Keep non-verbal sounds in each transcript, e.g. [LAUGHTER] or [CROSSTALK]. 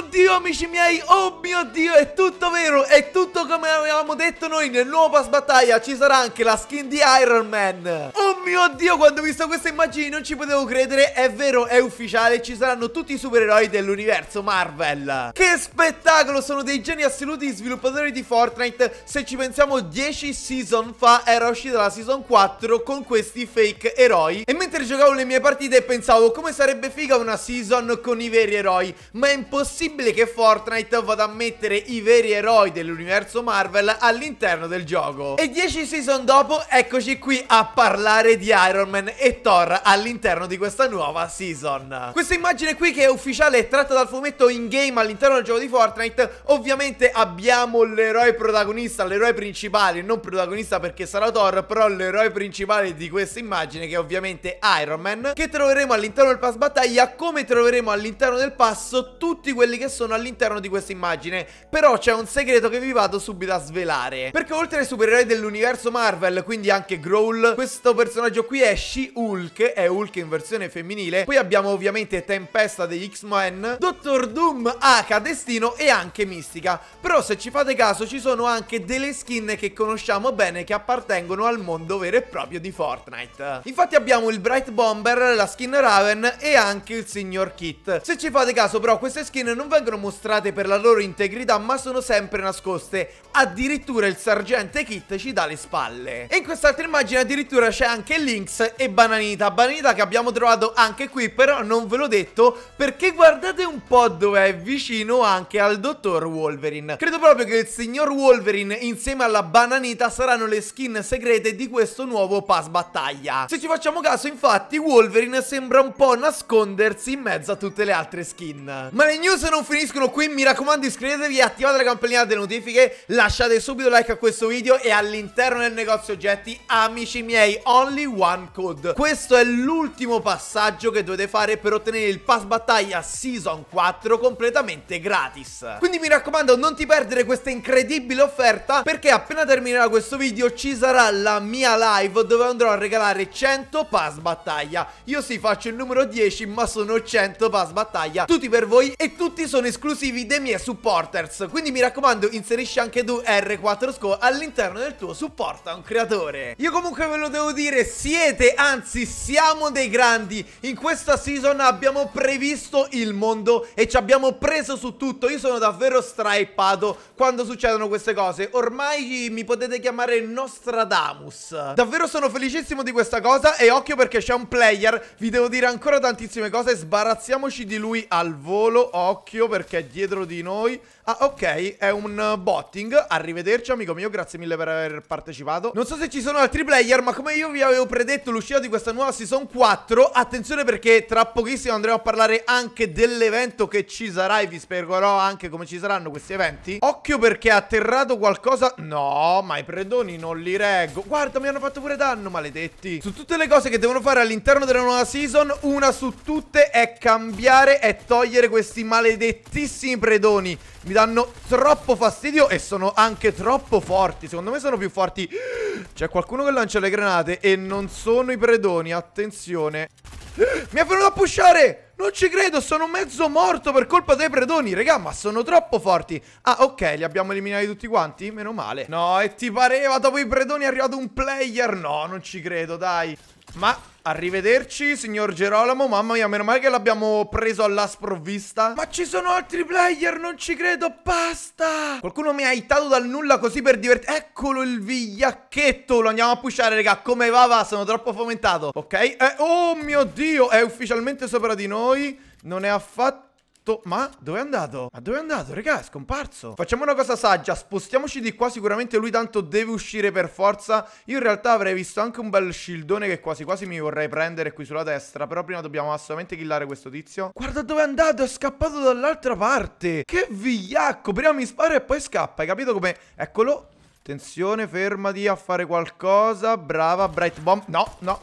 Oddio amici miei, oh mio Dio, è tutto vero, è tutto come avevamo detto noi nel nuovo pass battaglia, ci sarà anche la skin di Iron Man. Oh mio Dio, quando ho visto queste immagini non ci potevo credere, è vero, è ufficiale, ci saranno tutti i supereroi dell'universo Marvel. Che spettacolo, sono dei geni assoluti sviluppatori di Fortnite, se ci pensiamo 10 season fa era uscita la season 4 con questi fake eroi. E mentre giocavo le mie partite pensavo come sarebbe figa una season con i veri eroi, ma è impossibile possibile che Fortnite vada a mettere i veri eroi dell'universo Marvel all'interno del gioco. E 10 season dopo eccoci qui a parlare di Iron Man e Thor all'interno di questa nuova season. Questa immagine qui che è ufficiale è tratta dal fumetto in game all'interno del gioco di Fortnite, ovviamente abbiamo l'eroe protagonista, l'eroe principale, non protagonista perché sarà Thor, però l'eroe principale di questa immagine che è ovviamente Iron Man, che troveremo all'interno del pass battaglia come troveremo all'interno del passo tutti quelli che sono all'interno di questa immagine Però c'è un segreto che vi vado subito a svelare Perché oltre ai supereroi dell'universo Marvel, quindi anche Growl Questo personaggio qui è She-Hulk, è Hulk in versione femminile Poi abbiamo ovviamente Tempesta degli X-Men Dottor Doom, Aka, Destino e anche Mistica Però se ci fate caso ci sono anche delle skin che conosciamo bene che appartengono al mondo vero e proprio di Fortnite Infatti abbiamo il Bright Bomber, la skin Raven e anche il Signor Kit Se ci fate caso però queste skin non vengono mostrate per la loro integrità ma sono sempre nascoste Addirittura il sergente Kit ci dà le spalle E in quest'altra immagine addirittura c'è anche Lynx e Bananita Bananita che abbiamo trovato anche qui però non ve l'ho detto Perché guardate un po' dove è vicino anche al dottor Wolverine Credo proprio che il signor Wolverine insieme alla Bananita saranno le skin segrete di questo nuovo pass battaglia Se ci facciamo caso infatti Wolverine sembra un po' nascondersi in mezzo a tutte le altre skin Ma le news non finiscono qui mi raccomando iscrivetevi e attivate la campanella delle notifiche Lasciate subito like a questo video e all'interno del negozio oggetti amici miei only one code Questo è l'ultimo passaggio che dovete fare per ottenere il pass battaglia season 4 completamente gratis Quindi mi raccomando non ti perdere questa incredibile offerta perché appena terminerà questo video ci sarà la mia live dove andrò a regalare 100 pass battaglia Io sì faccio il numero 10 ma sono 100 pass battaglia tutti per voi e tutti tutti sono esclusivi dei miei supporters, quindi mi raccomando inserisci anche tu R4SCO all'interno del tuo supporto a un creatore. Io comunque ve lo devo dire, siete, anzi siamo dei grandi, in questa season abbiamo previsto il mondo e ci abbiamo preso su tutto, io sono davvero strappato quando succedono queste cose, ormai mi potete chiamare Nostradamus. Davvero sono felicissimo di questa cosa e occhio perché c'è un player, vi devo dire ancora tantissime cose, sbarazziamoci di lui al volo, occhio occhio perché dietro di noi Ah, ok, è un eh, botting. Arrivederci, amico mio, grazie mille per aver partecipato. Non so se ci sono altri player, ma come io vi avevo predetto l'uscita di questa nuova Season 4, attenzione perché tra pochissimo andremo a parlare anche dell'evento che ci sarà e vi spiegherò anche come ci saranno questi eventi. Occhio perché è atterrato qualcosa... No, ma i predoni non li reggo. Guarda, mi hanno fatto pure danno, maledetti. Su tutte le cose che devono fare all'interno della nuova Season, una su tutte è cambiare e togliere questi maledettissimi predoni. Mi dà danno troppo fastidio e sono anche troppo forti. Secondo me sono più forti. C'è qualcuno che lancia le granate e non sono i predoni, attenzione. Mi è venuto a pushare! Non ci credo, sono mezzo morto per colpa dei predoni, raga, ma sono troppo forti. Ah, ok, li abbiamo eliminati tutti quanti? Meno male. No, e ti pareva, dopo i predoni è arrivato un player? No, non ci credo, dai. Ma Arrivederci, signor Gerolamo. Mamma mia, meno male che l'abbiamo preso alla sprovvista. Ma ci sono altri player, non ci credo. Basta. Qualcuno mi ha hitato dal nulla così per divertirmi. Eccolo il vigliacchetto. Lo andiamo a pushare, raga. Come va, va. Sono troppo fomentato. Ok. Eh, oh mio Dio, è ufficialmente sopra di noi. Non è affatto ma dove è andato? Ma dove è andato? Regà, è scomparso. Facciamo una cosa saggia, spostiamoci di qua. Sicuramente lui tanto deve uscire per forza. Io in realtà avrei visto anche un bel shieldone che quasi quasi mi vorrei prendere qui sulla destra. Però prima dobbiamo assolutamente killare questo tizio. Guarda dove è andato, è scappato dall'altra parte. Che vigliacco, prima mi spara e poi scappa. Hai capito come? Eccolo. Attenzione, fermati a fare qualcosa. Brava, Bright Bomb. No, no.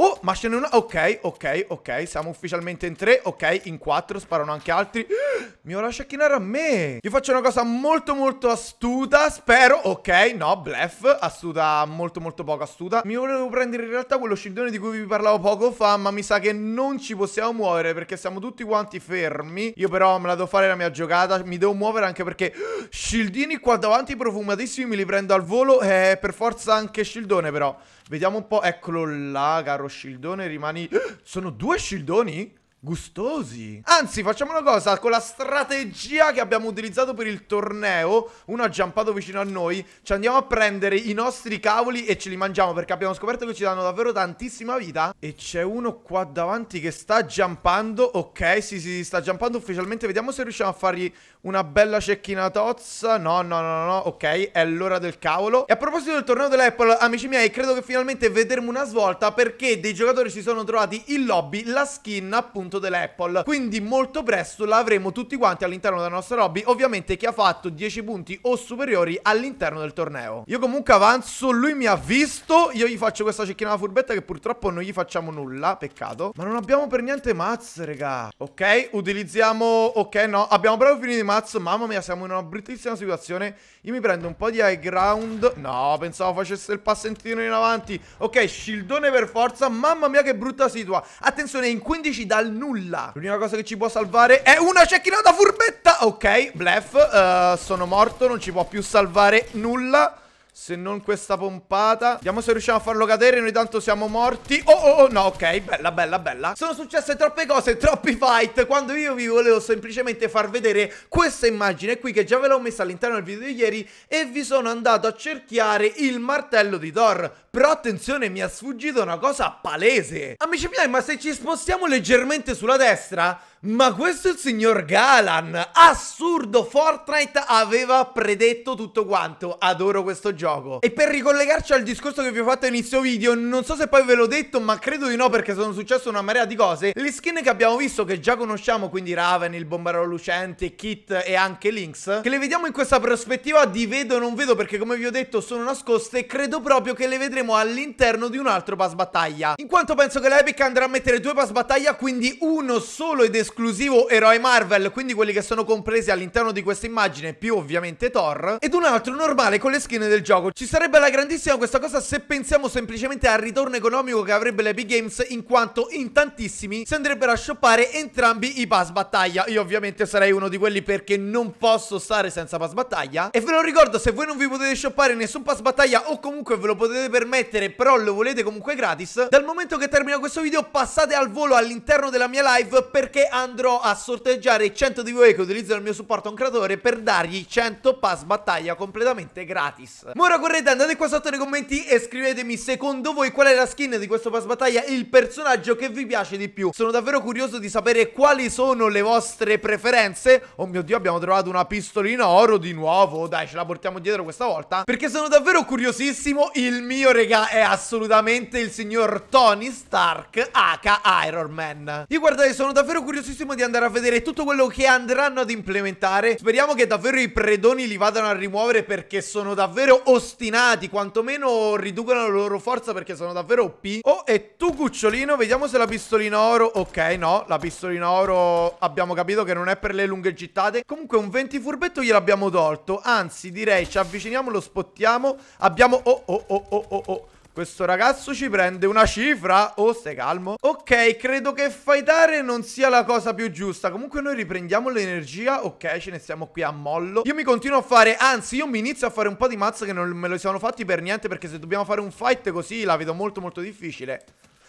Oh, ma ce n'è una... Ok, ok, ok. Siamo ufficialmente in tre. Ok, in quattro. Sparano anche altri. [GASPS] Mi ora scecchinare a me. Io faccio una cosa molto, molto astuta. Spero. Ok, no, blef. Astuta, molto, molto poco astuta. Mi volevo prendere in realtà quello scildone di cui vi parlavo poco fa. Ma mi sa che non ci possiamo muovere perché siamo tutti quanti fermi. Io però me la devo fare la mia giocata. Mi devo muovere anche perché... Scildini [GASPS] qua davanti profumatissimi. Me li prendo al volo. Eh, per forza anche scildone però. Vediamo un po'. Eccolo là, caro scildone shieldone rimani... [GASPS] Sono due scildoni? Gustosi. Anzi, facciamo una cosa, con la strategia che abbiamo utilizzato per il torneo, uno ha giampato vicino a noi, ci andiamo a prendere i nostri cavoli e ce li mangiamo perché abbiamo scoperto che ci danno davvero tantissima vita. E c'è uno qua davanti che sta giampando, ok, sì, sì, sta giampando ufficialmente, vediamo se riusciamo a fargli una bella cecchina tozza. No, no, no, no, ok, è l'ora del cavolo. E a proposito del torneo dell'Apple, amici miei, credo che finalmente vedremo una svolta perché dei giocatori si sono trovati in lobby la skin appunto appunto dell'Apple. Quindi molto presto l'avremo tutti quanti all'interno della nostra lobby. Ovviamente chi ha fatto 10 punti o superiori all'interno del torneo. Io comunque avanzo, lui mi ha visto. Io gli faccio questa cecchina alla furbetta che purtroppo non gli facciamo nulla, peccato. Ma non abbiamo per niente mazze, raga. Ok, utilizziamo... Ok, no, abbiamo proprio finito i mazzo. Mamma mia, siamo in una bruttissima situazione. Io mi prendo un po' di high ground. No, pensavo facesse il passentino in avanti. Ok, shieldone per forza. Mamma mia che brutta situa. Attenzione, in 15 dal nulla L'unica cosa che ci può salvare è una cecchinata furbetta Ok, blef uh, Sono morto, non ci può più salvare nulla se non questa pompata Vediamo se riusciamo a farlo cadere Noi tanto siamo morti Oh oh oh no ok Bella bella bella Sono successe troppe cose Troppi fight Quando io vi volevo semplicemente far vedere Questa immagine qui Che già ve l'ho messa all'interno del video di ieri E vi sono andato a cerchiare Il martello di Thor però attenzione, mi è sfuggita una cosa palese. Amici miei, ma se ci spostiamo leggermente sulla destra... Ma questo è il signor Galan! Assurdo! Fortnite aveva predetto tutto quanto. Adoro questo gioco. E per ricollegarci al discorso che vi ho fatto all'inizio video, non so se poi ve l'ho detto, ma credo di no perché sono successe una marea di cose. Le skin che abbiamo visto, che già conosciamo, quindi Raven, il bombarolo lucente, Kit e anche Lynx, che le vediamo in questa prospettiva di vedo o non vedo perché come vi ho detto sono nascoste, credo proprio che le vedremo saremo all'interno di un altro pass battaglia. In quanto penso che l'Epic andrà a mettere due pass battaglia, quindi uno solo ed esclusivo eroe Marvel, quindi quelli che sono compresi all'interno di questa immagine, più ovviamente Thor, ed un altro normale con le skin del gioco. Ci sarebbe la grandissima questa cosa se pensiamo semplicemente al ritorno economico che avrebbe l'Epic Games, in quanto in tantissimi si andrebbero a shoppare entrambi i pass battaglia. Io ovviamente sarei uno di quelli perché non posso stare senza pass battaglia. E ve lo ricordo, se voi non vi potete shoppare nessun pass battaglia o comunque ve lo potete permettere, permettere però lo volete comunque gratis Dal momento che termina questo video passate al volo all'interno della mia live perché andrò a sorteggiare 100 di voi che utilizzano il mio supporto a un creatore per dargli 100 pass battaglia completamente gratis Ma ora correte andate qua sotto nei commenti e scrivetemi secondo voi qual è la skin di questo pass battaglia il personaggio che vi piace di più Sono davvero curioso di sapere quali sono le vostre preferenze Oh mio dio abbiamo trovato una pistolina oro di nuovo dai ce la portiamo dietro questa volta Perché sono davvero curiosissimo il mio raga, è assolutamente il signor Tony Stark, H. Iron Man. Io guardate, sono davvero curiosissimo di andare a vedere tutto quello che andranno ad implementare. Speriamo che davvero i predoni li vadano a rimuovere perché sono davvero ostinati, quantomeno riducono la loro forza perché sono davvero OP. Oh, e tu cucciolino, vediamo se la pistolina oro... Ok, no, la pistolina oro abbiamo capito che non è per le lunghe gittate. Comunque un 20 furbetto gliel'abbiamo tolto, anzi direi ci avviciniamo, lo spottiamo. Abbiamo... Oh, oh, oh, oh, oh, questo ragazzo ci prende una cifra Oh, stai calmo Ok, credo che fightare non sia la cosa più giusta Comunque noi riprendiamo l'energia Ok, ce ne siamo qui a mollo Io mi continuo a fare Anzi, io mi inizio a fare un po' di mazza Che non me lo siano fatti per niente Perché se dobbiamo fare un fight così La vedo molto molto difficile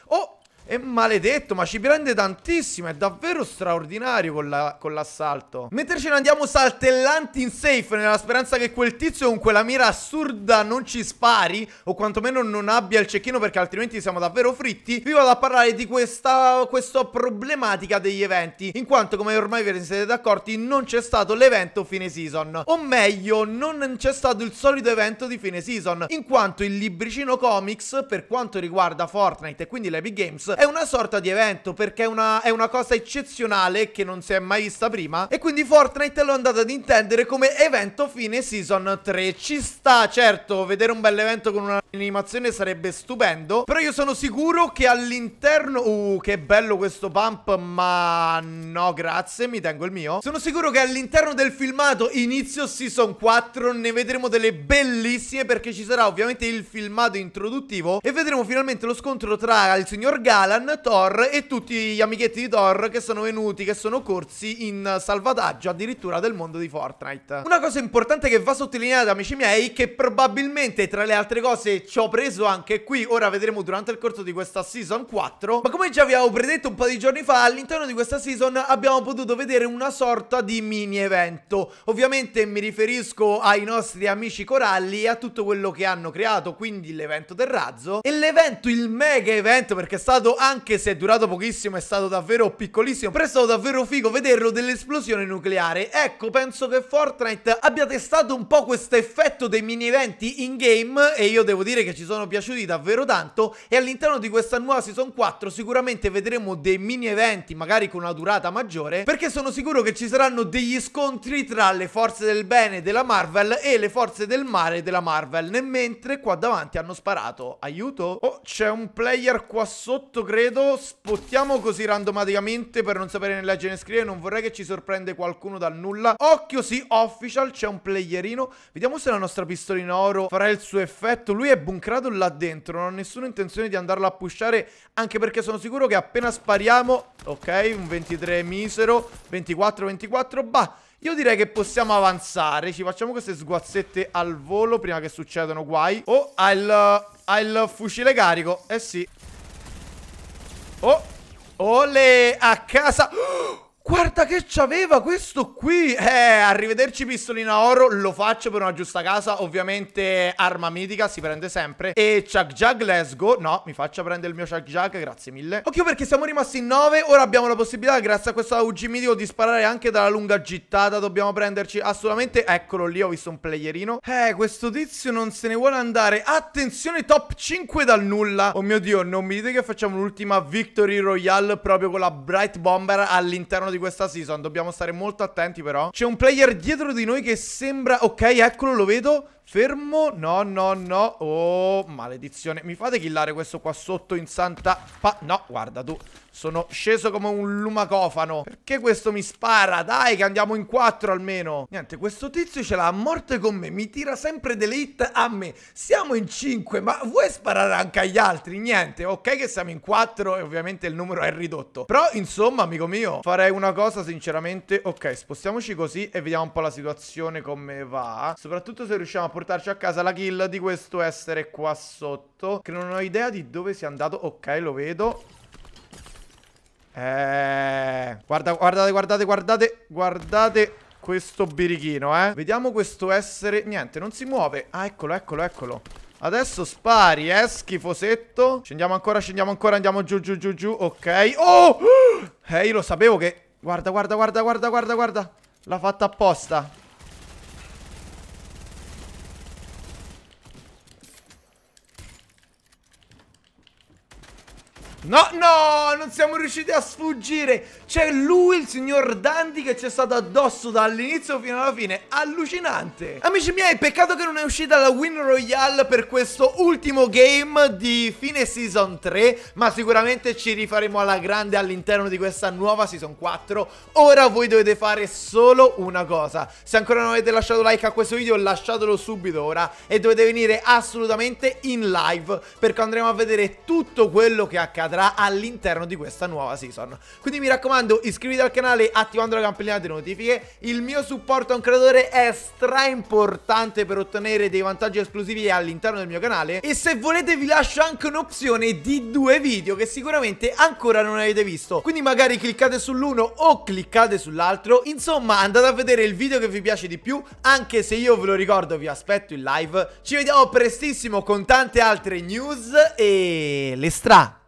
Oh è maledetto, ma ci prende tantissimo. È davvero straordinario con l'assalto. La, Mentre ce ne andiamo saltellanti in safe, nella speranza che quel tizio con quella mira assurda non ci spari, o quantomeno non abbia il cecchino, perché altrimenti siamo davvero fritti, vi vado a parlare di questa, questa problematica degli eventi. In quanto, come ormai vi siete accorti, non c'è stato l'evento fine season. O meglio, non c'è stato il solito evento di fine season. In quanto il libricino comics, per quanto riguarda Fortnite e quindi l'Epic Games, è una sorta di evento perché è una, è una cosa eccezionale che non si è mai vista prima e quindi Fortnite l'ho andata ad intendere come evento fine season 3. Ci sta, certo, vedere un bel evento con un'animazione sarebbe stupendo, però io sono sicuro che all'interno... Uh, che bello questo pump, ma no grazie, mi tengo il mio. Sono sicuro che all'interno del filmato inizio season 4 ne vedremo delle bellissime perché ci sarà ovviamente il filmato introduttivo e vedremo finalmente lo scontro tra il signor Gala Alan, Thor e tutti gli amichetti di Thor che sono venuti, che sono corsi in salvataggio addirittura del mondo di Fortnite. Una cosa importante che va sottolineata, amici miei, che probabilmente tra le altre cose ci ho preso anche qui, ora vedremo durante il corso di questa season 4, ma come già vi avevo predetto un po' di giorni fa, all'interno di questa season abbiamo potuto vedere una sorta di mini evento. Ovviamente mi riferisco ai nostri amici coralli e a tutto quello che hanno creato, quindi l'evento del razzo e l'evento, il mega evento perché è stato anche se è durato pochissimo, è stato davvero piccolissimo, però è stato davvero figo vederlo dell'esplosione nucleare. Ecco, penso che Fortnite abbia testato un po' questo effetto dei mini eventi in game e io devo dire che ci sono piaciuti davvero tanto e all'interno di questa nuova Season 4 sicuramente vedremo dei mini eventi, magari con una durata maggiore, perché sono sicuro che ci saranno degli scontri tra le forze del bene della Marvel e le forze del male della Marvel, nel mentre qua davanti hanno sparato. Aiuto! Oh, c'è un player qua sotto questo credo Spottiamo così randomaticamente per non sapere né leggere né scrivere Non vorrei che ci sorprende qualcuno dal nulla Occhio sì, official, c'è un playerino Vediamo se la nostra pistolina oro farà il suo effetto Lui è bunkerato là dentro, non ho nessuna intenzione di andarlo a pushare Anche perché sono sicuro che appena spariamo Ok, un 23 misero 24, 24, bah io direi che possiamo avanzare Ci facciamo queste sguazzette al volo Prima che succedano guai Oh, ha il, ha il fucile carico Eh sì Oh! Ole! A casa! [GASPS] Oh! Guarda che c'aveva questo qui! Eh, arrivederci pistolina oro, lo faccio per una giusta casa, ovviamente arma mitica si prende sempre. E Chuck Jug, let's go! No, mi faccia prendere il mio Chuck Jug, grazie mille. Occhio perché siamo rimasti in 9, ora abbiamo la possibilità, grazie a questo UG mitico, di sparare anche dalla lunga gittata, dobbiamo prenderci assolutamente... Eccolo lì, ho visto un playerino. Eh, questo tizio non se ne vuole andare. Attenzione, top 5 dal nulla! Oh mio Dio, non mi dite che facciamo l'ultima Victory Royale proprio con la Bright Bomber all'interno di questa season Dobbiamo stare molto attenti però C'è un player dietro di noi che sembra... Ok, eccolo, lo vedo Fermo, no, no, no Oh, maledizione Mi fate killare questo qua sotto in santa pa No, guarda tu Sono sceso come un lumacofano Perché questo mi spara? Dai che andiamo in quattro almeno Niente, questo tizio ce l'ha a morte con me Mi tira sempre delle hit a me Siamo in cinque, ma vuoi sparare anche agli altri? Niente, ok che siamo in quattro E ovviamente il numero è ridotto Però, insomma, amico mio Farei una cosa, sinceramente Ok, spostiamoci così e vediamo un po' la situazione come va Soprattutto se riusciamo a portarci a casa la kill di questo essere qua sotto Che non ho idea di dove sia andato Ok, lo vedo Eh... Guarda, guardate, guardate, guardate Guardate questo birichino, eh Vediamo questo essere... Niente, non si muove Ah, eccolo, eccolo, eccolo Adesso spari, eh, schifosetto Scendiamo ancora, scendiamo ancora, andiamo giù, giù, giù, giù Ok Oh! [GASPS] Eh, io lo sapevo che... Guarda, guarda, guarda, guarda, guarda, guarda L'ha fatta apposta No, no, non siamo riusciti a sfuggire C'è lui, il signor Dandy che ci è stato addosso dall'inizio fino alla fine Allucinante Amici miei, peccato che non è uscita la Win Royale per questo ultimo game di fine Season 3 Ma sicuramente ci rifaremo alla grande all'interno di questa nuova Season 4 Ora voi dovete fare solo una cosa Se ancora non avete lasciato like a questo video lasciatelo subito ora E dovete venire assolutamente in live Perché andremo a vedere tutto quello che accadrà succederà all'interno di questa nuova season. Quindi mi raccomando, iscriviti al canale attivando la campanellina delle notifiche. Il mio supporto a un creatore è stra importante per ottenere dei vantaggi esclusivi all'interno del mio canale. E se volete vi lascio anche un'opzione di due video che sicuramente ancora non avete visto. Quindi magari cliccate sull'uno o cliccate sull'altro. Insomma, andate a vedere il video che vi piace di più, anche se io ve lo ricordo vi aspetto in live. Ci vediamo prestissimo con tante altre news e le stra